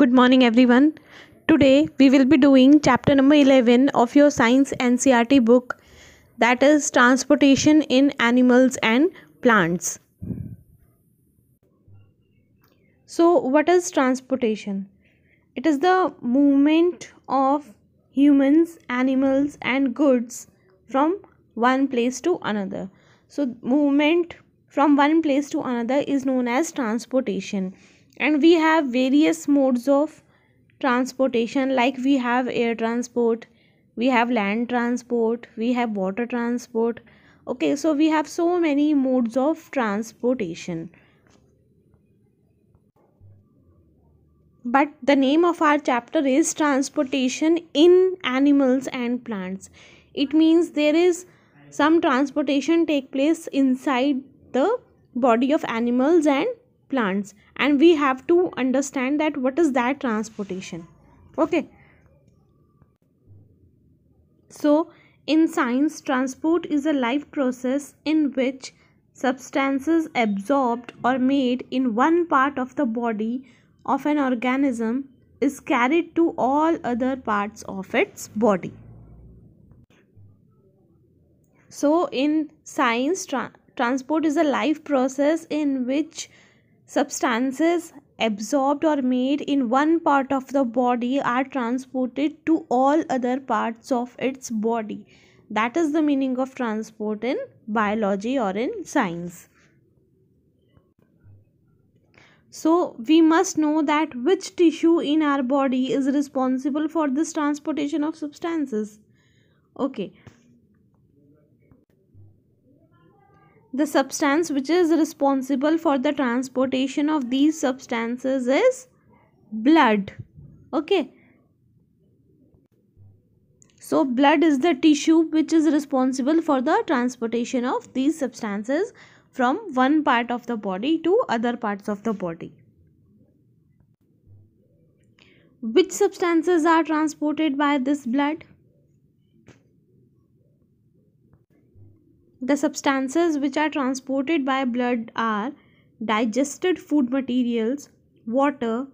Good morning everyone. Today we will be doing chapter number 11 of your science NCRT book that is transportation in animals and plants. So what is transportation? It is the movement of humans, animals and goods from one place to another. So movement from one place to another is known as transportation and we have various modes of transportation like we have air transport we have land transport we have water transport okay so we have so many modes of transportation but the name of our chapter is transportation in animals and plants it means there is some transportation take place inside the body of animals and plants and we have to understand that what is that transportation okay so in science transport is a life process in which substances absorbed or made in one part of the body of an organism is carried to all other parts of its body so in science tra transport is a life process in which substances absorbed or made in one part of the body are transported to all other parts of its body. That is the meaning of transport in biology or in science. So, we must know that which tissue in our body is responsible for this transportation of substances. Okay, the substance which is responsible for the transportation of these substances is blood okay so blood is the tissue which is responsible for the transportation of these substances from one part of the body to other parts of the body which substances are transported by this blood The substances which are transported by blood are digested food materials, water,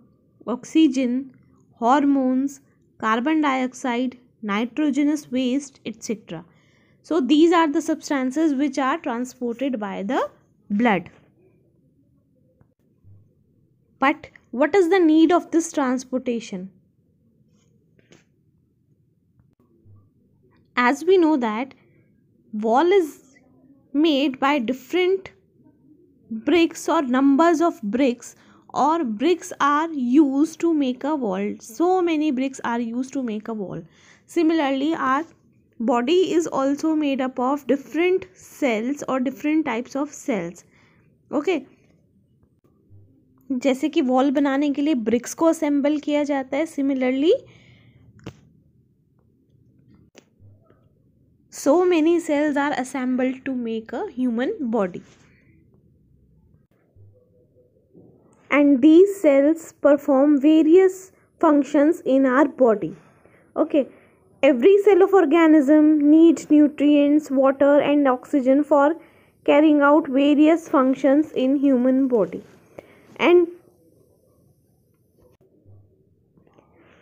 oxygen, hormones, carbon dioxide, nitrogenous waste, etc. So, these are the substances which are transported by the blood. But what is the need of this transportation? As we know that wall is made by different bricks or numbers of bricks or bricks are used to make a wall so many bricks are used to make a wall similarly our body is also made up of different cells or different types of cells okay जैसे कि wall बनाने के लिए BRICS को assemble किया जाता है similarly So many cells are assembled to make a human body. And these cells perform various functions in our body. Okay, every cell of organism needs nutrients, water and oxygen for carrying out various functions in human body. And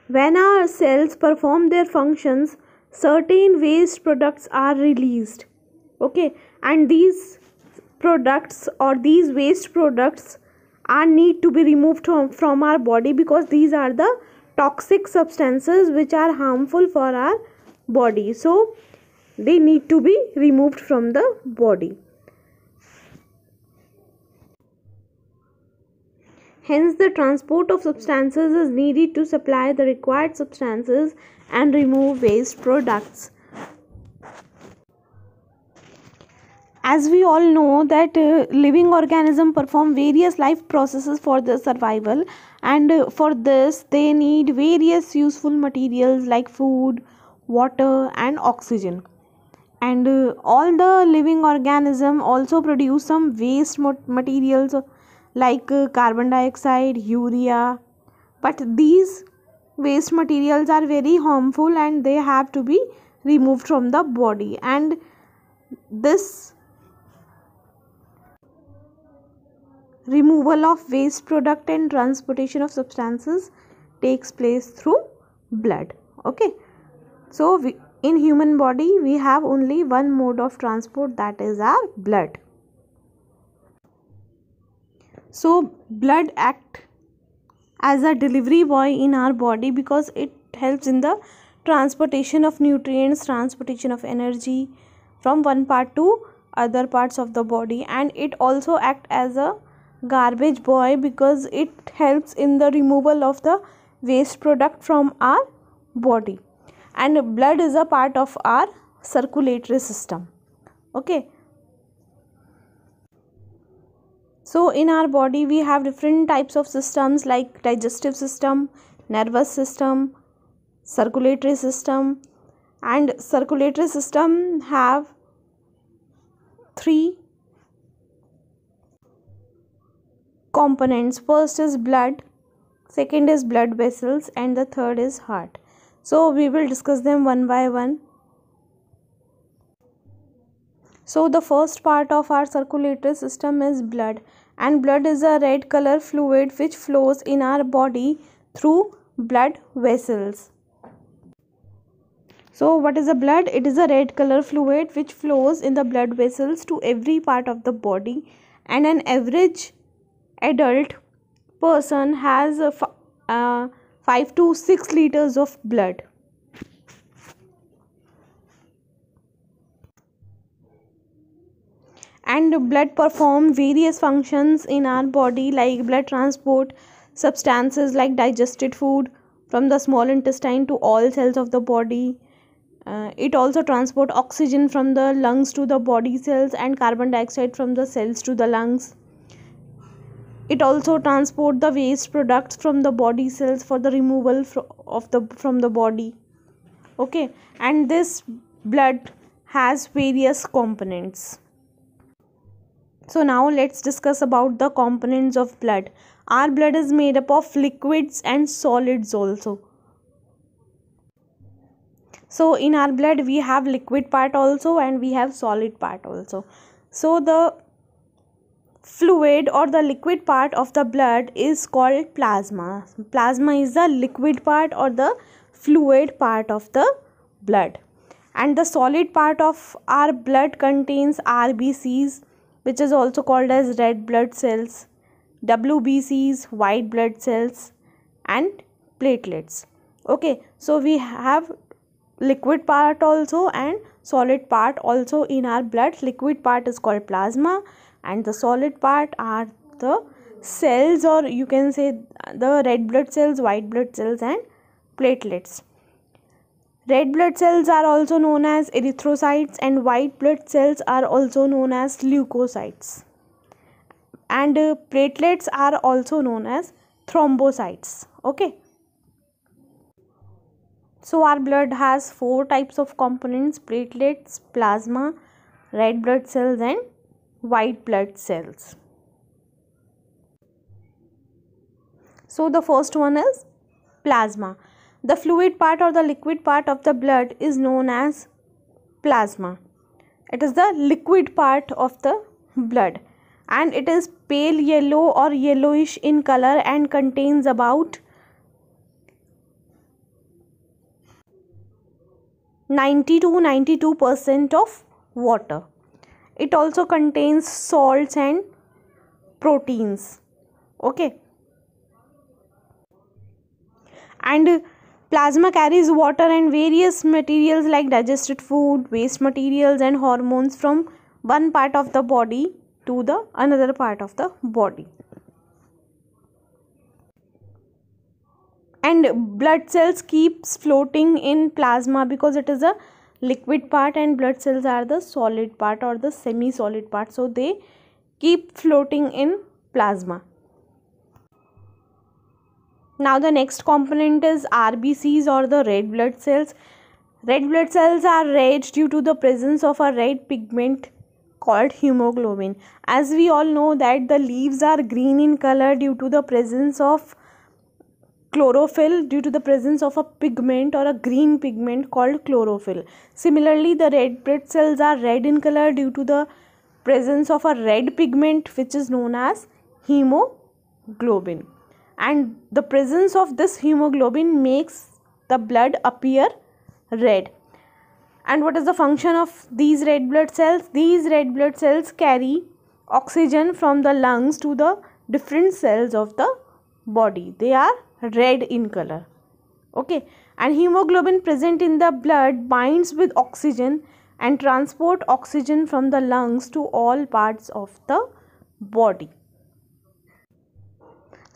when our cells perform their functions certain waste products are released okay and these products or these waste products are need to be removed from, from our body because these are the toxic substances which are harmful for our body so they need to be removed from the body hence the transport of substances is needed to supply the required substances and remove waste products as we all know that uh, living organism perform various life processes for their survival and uh, for this they need various useful materials like food water and oxygen and uh, all the living organism also produce some waste materials like uh, carbon dioxide urea but these waste materials are very harmful and they have to be removed from the body and this removal of waste product and transportation of substances takes place through blood okay so we, in human body we have only one mode of transport that is our blood so blood act as a delivery boy in our body because it helps in the transportation of nutrients transportation of energy from one part to other parts of the body and it also act as a garbage boy because it helps in the removal of the waste product from our body and blood is a part of our circulatory system okay so in our body we have different types of systems like digestive system nervous system circulatory system and circulatory system have three components first is blood second is blood vessels and the third is heart so we will discuss them one by one so the first part of our circulatory system is blood and blood is a red color fluid which flows in our body through blood vessels. So what is a blood? It is a red color fluid which flows in the blood vessels to every part of the body and an average adult person has a uh, 5 to 6 liters of blood. and blood perform various functions in our body like blood transport substances like digested food from the small intestine to all cells of the body uh, it also transport oxygen from the lungs to the body cells and carbon dioxide from the cells to the lungs it also transport the waste products from the body cells for the removal of the from the body okay and this blood has various components so now let's discuss about the components of blood. Our blood is made up of liquids and solids also. So in our blood we have liquid part also and we have solid part also. So the fluid or the liquid part of the blood is called plasma. Plasma is the liquid part or the fluid part of the blood. And the solid part of our blood contains RBCs, which is also called as red blood cells, WBCs, white blood cells and platelets. Okay, so we have liquid part also and solid part also in our blood. Liquid part is called plasma and the solid part are the cells or you can say the red blood cells, white blood cells and platelets. Red blood cells are also known as erythrocytes and white blood cells are also known as leukocytes. And uh, platelets are also known as thrombocytes. Okay. So our blood has four types of components platelets, plasma, red blood cells and white blood cells. So the first one is plasma the fluid part or the liquid part of the blood is known as plasma. It is the liquid part of the blood and it is pale yellow or yellowish in color and contains about 90 to 92 percent of water. It also contains salts and proteins. Okay. And Plasma carries water and various materials like digested food, waste materials and hormones from one part of the body to the another part of the body. And blood cells keeps floating in plasma because it is a liquid part and blood cells are the solid part or the semi-solid part. So they keep floating in plasma. Now the next component is RBCs or the red blood cells. Red blood cells are red due to the presence of a red pigment called hemoglobin. As we all know that the leaves are green in color due to the presence of chlorophyll due to the presence of a pigment or a green pigment called chlorophyll. Similarly, the red blood cells are red in color due to the presence of a red pigment which is known as hemoglobin and the presence of this hemoglobin makes the blood appear red and what is the function of these red blood cells these red blood cells carry oxygen from the lungs to the different cells of the body they are red in color okay and hemoglobin present in the blood binds with oxygen and transport oxygen from the lungs to all parts of the body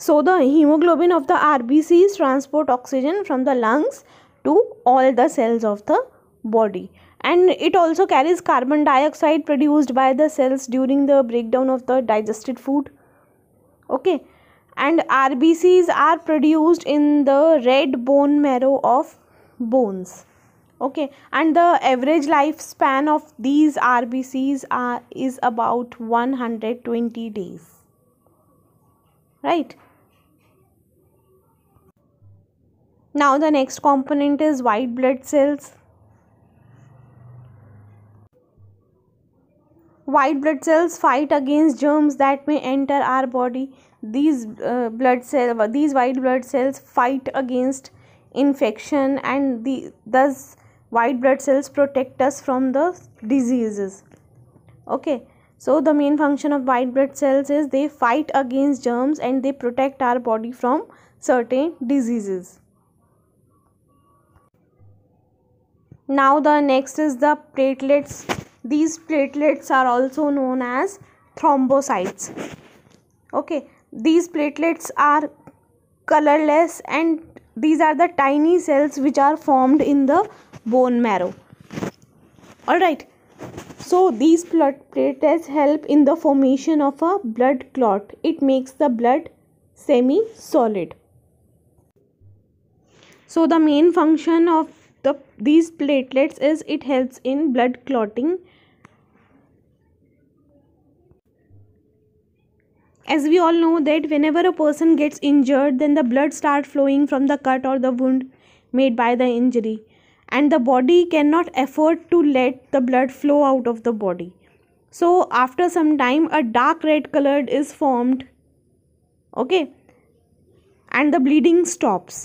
so the hemoglobin of the RBCs transport oxygen from the lungs to all the cells of the body and it also carries carbon dioxide produced by the cells during the breakdown of the digested food okay and rbcs are produced in the red bone marrow of bones okay and the average lifespan of these rbcs are is about 120 days right Now the next component is white blood cells. White blood cells fight against germs that may enter our body. These uh, blood cell, these white blood cells fight against infection and the, thus white blood cells protect us from the diseases. Okay. So the main function of white blood cells is they fight against germs and they protect our body from certain diseases. now the next is the platelets these platelets are also known as thrombocytes okay these platelets are colorless and these are the tiny cells which are formed in the bone marrow all right so these platelets help in the formation of a blood clot it makes the blood semi solid so the main function of the these platelets is it helps in blood clotting as we all know that whenever a person gets injured then the blood start flowing from the cut or the wound made by the injury and the body cannot afford to let the blood flow out of the body so after some time a dark red colored is formed okay and the bleeding stops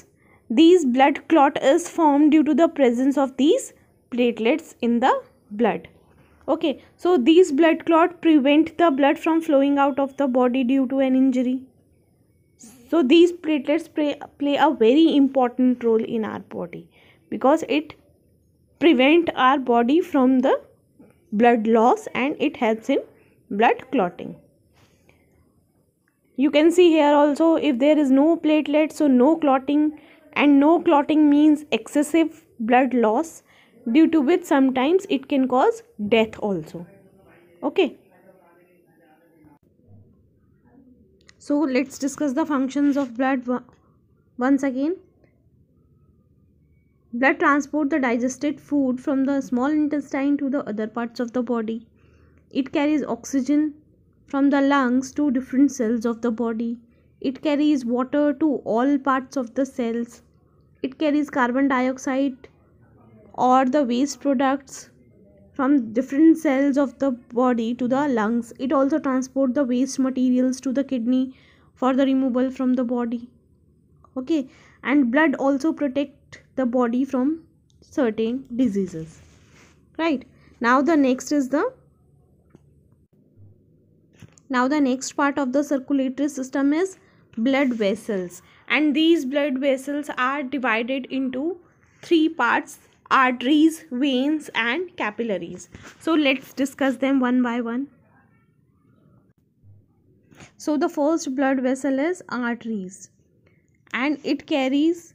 these blood clot is formed due to the presence of these platelets in the blood okay so these blood clot prevent the blood from flowing out of the body due to an injury so these platelets play, play a very important role in our body because it prevent our body from the blood loss and it helps in blood clotting you can see here also if there is no platelet so no clotting and no clotting means excessive blood loss due to which sometimes it can cause death also okay so let's discuss the functions of blood once again blood transport the digested food from the small intestine to the other parts of the body it carries oxygen from the lungs to different cells of the body it carries water to all parts of the cells it carries carbon dioxide or the waste products from different cells of the body to the lungs it also transport the waste materials to the kidney for the removal from the body okay and blood also protect the body from certain diseases right now the next is the now the next part of the circulatory system is blood vessels and these blood vessels are divided into three parts arteries veins and capillaries so let's discuss them one by one so the first blood vessel is arteries and it carries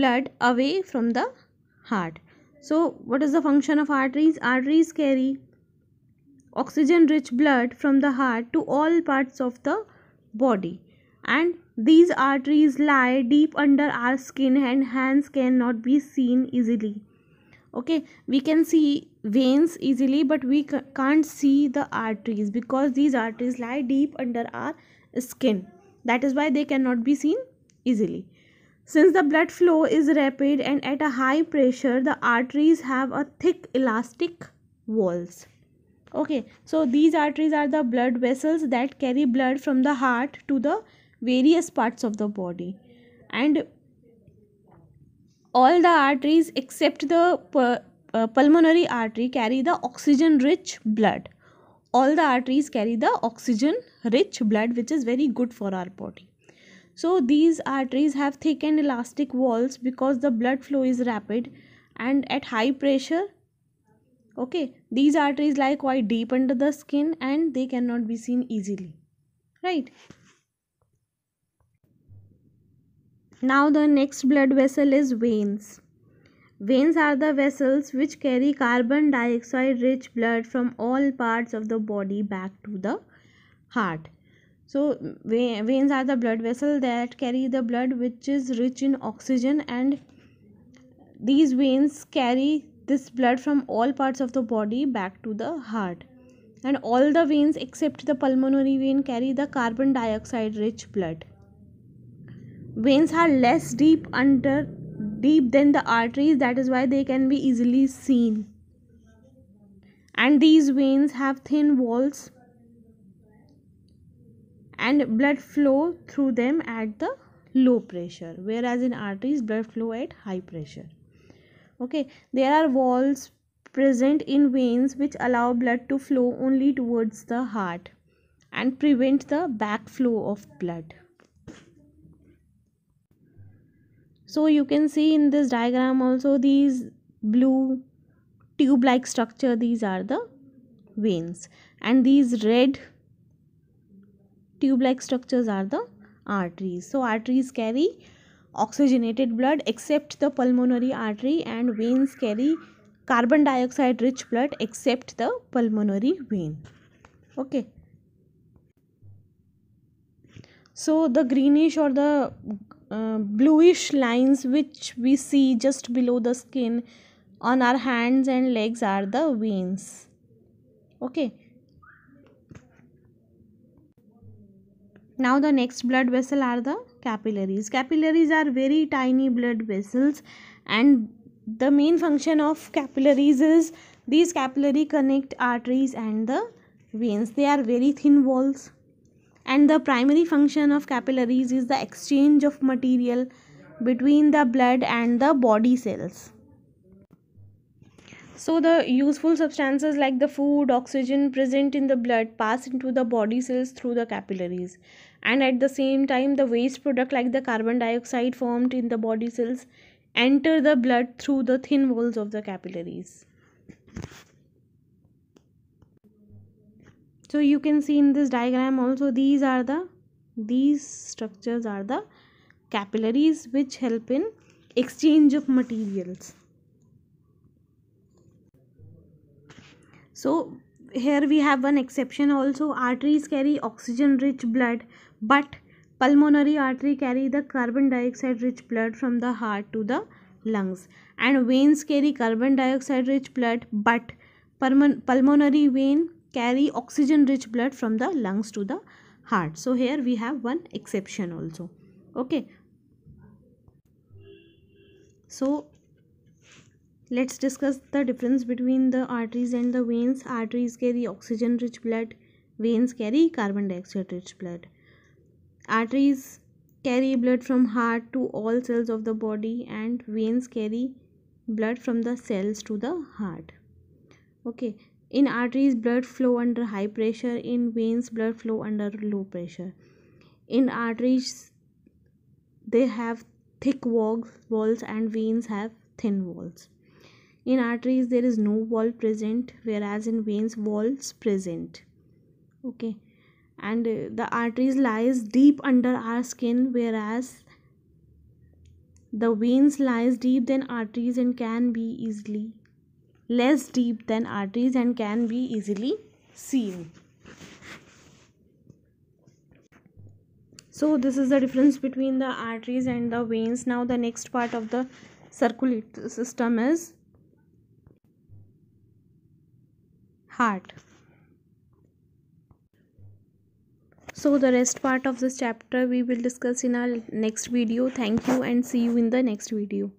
blood away from the heart so what is the function of arteries arteries carry oxygen rich blood from the heart to all parts of the body and these arteries lie deep under our skin and hands cannot be seen easily. Okay, we can see veins easily but we can't see the arteries because these arteries lie deep under our skin. That is why they cannot be seen easily. Since the blood flow is rapid and at a high pressure, the arteries have a thick elastic walls. Okay, so these arteries are the blood vessels that carry blood from the heart to the various parts of the body and all the arteries except the uh, pulmonary artery carry the oxygen rich blood all the arteries carry the oxygen rich blood which is very good for our body so these arteries have thick and elastic walls because the blood flow is rapid and at high pressure okay these arteries lie quite deep under the skin and they cannot be seen easily right Now the next blood vessel is veins. Veins are the vessels which carry carbon dioxide rich blood from all parts of the body back to the heart. So veins are the blood vessel that carry the blood which is rich in oxygen and these veins carry this blood from all parts of the body back to the heart. And all the veins except the pulmonary vein carry the carbon dioxide rich blood veins are less deep under deep than the arteries that is why they can be easily seen and these veins have thin walls and blood flow through them at the low pressure whereas in arteries blood flow at high pressure okay there are walls present in veins which allow blood to flow only towards the heart and prevent the backflow of blood so you can see in this diagram also these blue tube like structure these are the veins and these red tube like structures are the arteries so arteries carry oxygenated blood except the pulmonary artery and veins carry carbon dioxide rich blood except the pulmonary vein okay so the greenish or the uh, bluish lines which we see just below the skin on our hands and legs are the veins okay now the next blood vessel are the capillaries capillaries are very tiny blood vessels and the main function of capillaries is these capillary connect arteries and the veins they are very thin walls and the primary function of capillaries is the exchange of material between the blood and the body cells so the useful substances like the food oxygen present in the blood pass into the body cells through the capillaries and at the same time the waste product like the carbon dioxide formed in the body cells enter the blood through the thin walls of the capillaries so you can see in this diagram also these are the these structures are the capillaries which help in exchange of materials so here we have one exception also arteries carry oxygen rich blood but pulmonary artery carry the carbon dioxide rich blood from the heart to the lungs and veins carry carbon dioxide rich blood but pulmonary vein carry oxygen rich blood from the lungs to the heart so here we have one exception also okay so let's discuss the difference between the arteries and the veins arteries carry oxygen rich blood veins carry carbon dioxide rich blood arteries carry blood from heart to all cells of the body and veins carry blood from the cells to the heart okay in arteries blood flow under high pressure in veins blood flow under low pressure in arteries they have thick walls and veins have thin walls in arteries there is no wall present whereas in veins walls present okay and uh, the arteries lies deep under our skin whereas the veins lies deep than arteries and can be easily less deep than arteries and can be easily seen. So this is the difference between the arteries and the veins. Now the next part of the circulatory system is heart. So the rest part of this chapter we will discuss in our next video. Thank you and see you in the next video.